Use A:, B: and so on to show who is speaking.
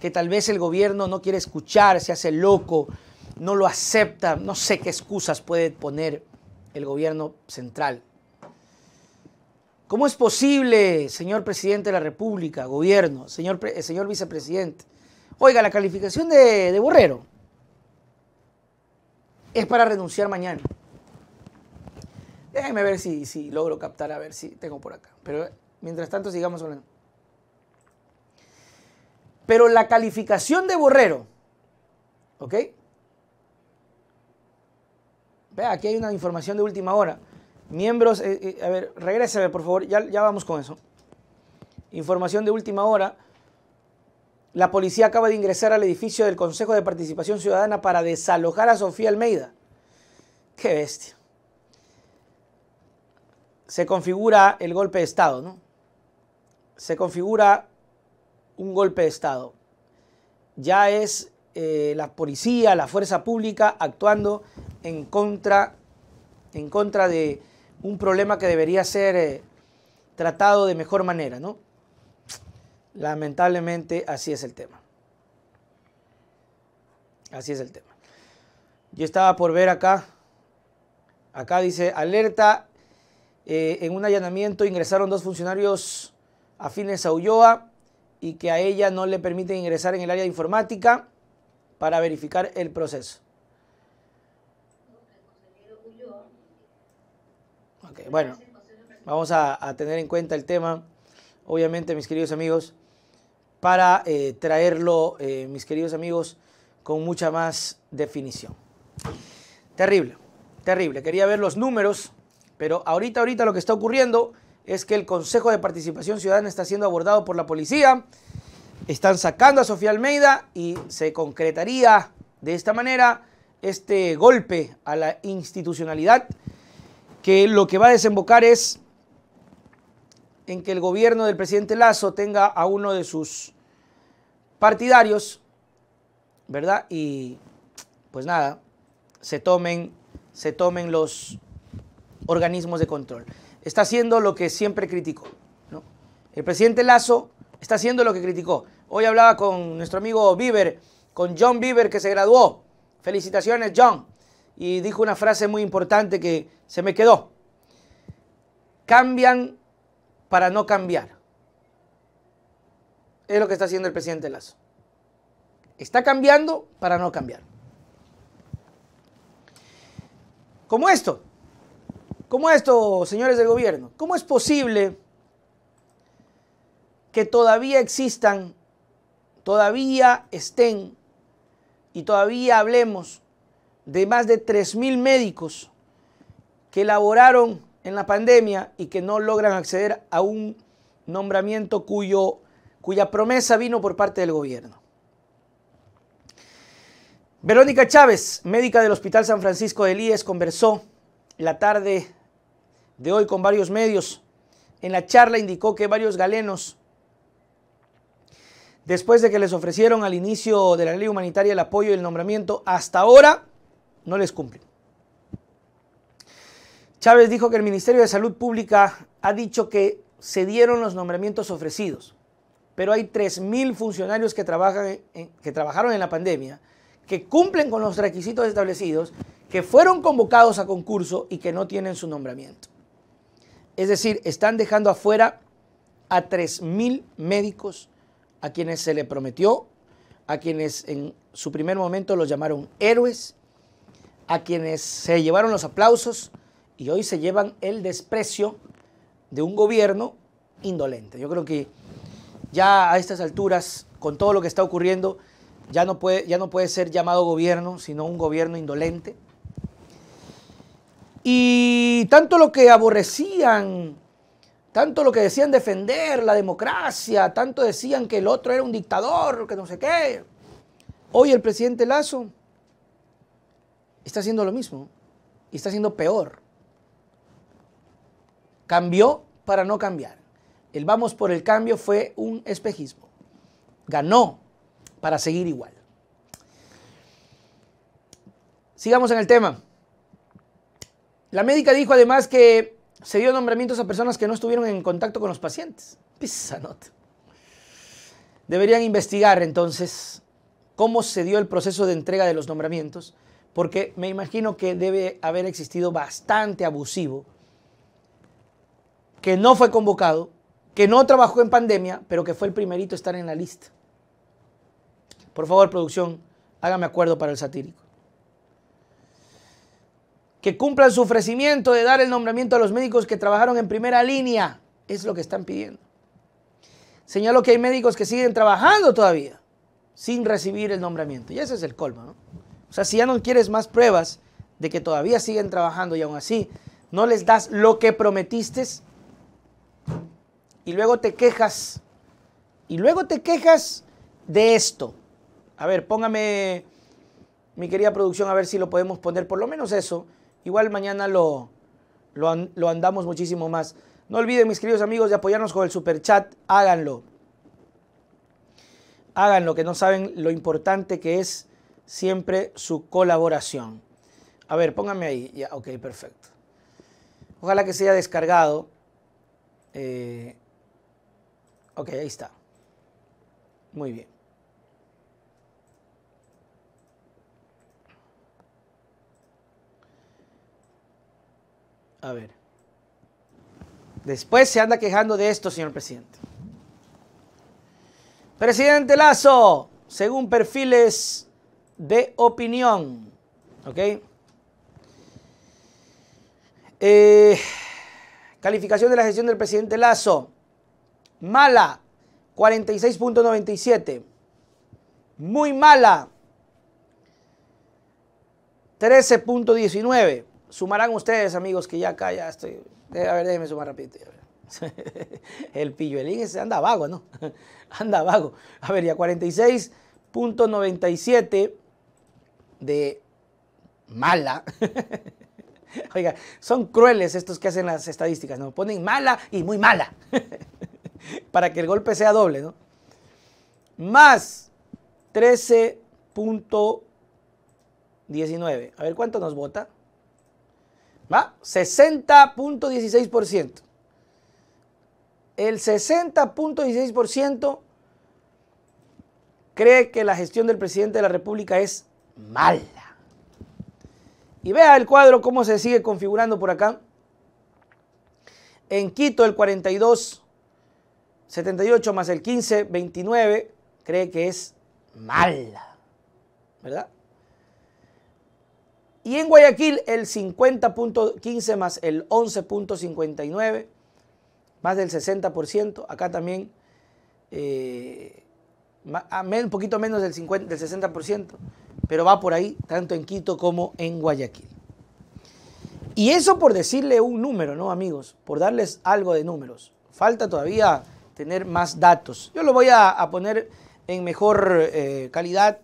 A: que tal vez el gobierno no quiere escuchar, se hace loco, no lo acepta, no sé qué excusas puede poner el gobierno central. ¿Cómo es posible, señor presidente de la República, gobierno, señor, eh, señor vicepresidente? Oiga, la calificación de, de Borrero es para renunciar mañana. Déjenme ver si, si logro captar, a ver si tengo por acá. Pero mientras tanto sigamos hablando. Pero la calificación de Borrero, ¿ok? Vea, aquí hay una información de última hora. Miembros, eh, eh, a ver, regréseme por favor, ya, ya vamos con eso. Información de última hora. La policía acaba de ingresar al edificio del Consejo de Participación Ciudadana para desalojar a Sofía Almeida. Qué bestia. Se configura el golpe de Estado, ¿no? Se configura un golpe de Estado. Ya es eh, la policía, la fuerza pública actuando en contra, en contra de un problema que debería ser eh, tratado de mejor manera, ¿no? Lamentablemente así es el tema. Así es el tema. Yo estaba por ver acá, acá dice, alerta, eh, en un allanamiento ingresaron dos funcionarios afines a Ulloa, y que a ella no le permiten ingresar en el área de informática para verificar el proceso. bueno, vamos a, tener en cuenta el tema, obviamente, mis queridos amigos, para eh, traerlo, eh, mis queridos amigos, con mucha más definición. Terrible, terrible. Quería ver los números, pero ahorita, ahorita lo que está ocurriendo es que el Consejo de Participación Ciudadana está siendo abordado por la policía. Están sacando a Sofía Almeida y se concretaría de esta manera este golpe a la institucionalidad que lo que va a desembocar es en que el gobierno del presidente Lazo tenga a uno de sus partidarios, ¿verdad? Y pues nada, se tomen, se tomen los organismos de control está haciendo lo que siempre criticó. El presidente Lazo está haciendo lo que criticó. Hoy hablaba con nuestro amigo Bieber, con John Bieber que se graduó. Felicitaciones, John. Y dijo una frase muy importante que se me quedó. Cambian para no cambiar. Es lo que está haciendo el presidente Lazo. Está cambiando para no cambiar. Como esto. ¿Cómo esto, señores del gobierno? ¿Cómo es posible que todavía existan, todavía estén y todavía hablemos de más de 3.000 médicos que laboraron en la pandemia y que no logran acceder a un nombramiento cuyo, cuya promesa vino por parte del gobierno. Verónica Chávez, médica del Hospital San Francisco de Elías, conversó la tarde de hoy con varios medios. En la charla indicó que varios galenos, después de que les ofrecieron al inicio de la ley humanitaria el apoyo y el nombramiento, hasta ahora no les cumplen. Chávez dijo que el Ministerio de Salud Pública ha dicho que se dieron los nombramientos ofrecidos, pero hay 3.000 funcionarios que, trabajan que trabajaron en la pandemia, que cumplen con los requisitos establecidos, que fueron convocados a concurso y que no tienen su nombramiento. Es decir, están dejando afuera a 3.000 médicos a quienes se le prometió, a quienes en su primer momento los llamaron héroes, a quienes se llevaron los aplausos y hoy se llevan el desprecio de un gobierno indolente. Yo creo que ya a estas alturas, con todo lo que está ocurriendo, ya no puede, ya no puede ser llamado gobierno, sino un gobierno indolente. Y tanto lo que aborrecían, tanto lo que decían defender la democracia, tanto decían que el otro era un dictador, que no sé qué. Hoy el presidente Lazo está haciendo lo mismo y está haciendo peor. Cambió para no cambiar. El vamos por el cambio fue un espejismo. Ganó para seguir igual. Sigamos en el tema. La médica dijo además que se dio nombramientos a personas que no estuvieron en contacto con los pacientes. Pisa nota. Deberían investigar entonces cómo se dio el proceso de entrega de los nombramientos, porque me imagino que debe haber existido bastante abusivo, que no fue convocado, que no trabajó en pandemia, pero que fue el primerito a estar en la lista. Por favor, producción, hágame acuerdo para el satírico que cumplan su ofrecimiento de dar el nombramiento a los médicos que trabajaron en primera línea. Es lo que están pidiendo. Señalo que hay médicos que siguen trabajando todavía sin recibir el nombramiento. Y ese es el colmo, ¿no? O sea, si ya no quieres más pruebas de que todavía siguen trabajando y aún así no les das lo que prometiste y luego te quejas y luego te quejas de esto. A ver, póngame mi querida producción a ver si lo podemos poner por lo menos eso Igual mañana lo, lo, andamos muchísimo más. No olviden, mis queridos amigos, de apoyarnos con el super chat. Háganlo. Háganlo, que no saben lo importante que es siempre su colaboración. A ver, pónganme ahí. ok, perfecto. Ojalá que se haya descargado. Eh, ok, ahí está. Muy bien. A ver. Después se anda quejando de esto, señor presidente. Presidente Lazo, según perfiles de opinión. ¿Ok? Eh, calificación de la gestión del presidente Lazo. Mala, 46.97. Muy mala, 13.19. Sumarán ustedes, amigos, que ya acá ya estoy. Eh, a ver, déjenme sumar rapidito. El pilluelín ese anda vago, ¿no? Anda vago. A ver, ya 46.97 de mala. Oiga, son crueles estos que hacen las estadísticas, ¿no? Ponen mala y muy mala. Para que el golpe sea doble, ¿no? Más 13.19. A ver, ¿cuánto nos vota? ¿Va? 60.16%. El 60.16% cree que la gestión del presidente de la República es mala. Y vea el cuadro cómo se sigue configurando por acá. En Quito el 42, 78 más el 15, 29, cree que es mala. ¿Verdad? Y en Guayaquil el 50.15 más el 11.59, más del 60%. Acá también un eh, ah, poquito menos del, 50, 60%, pero va por ahí, tanto en Quito como en Guayaquil. Y eso por decirle un número, ¿no, amigos? Por darles algo de números. Falta todavía tener más datos. Yo lo voy a, poner en mejor eh, calidad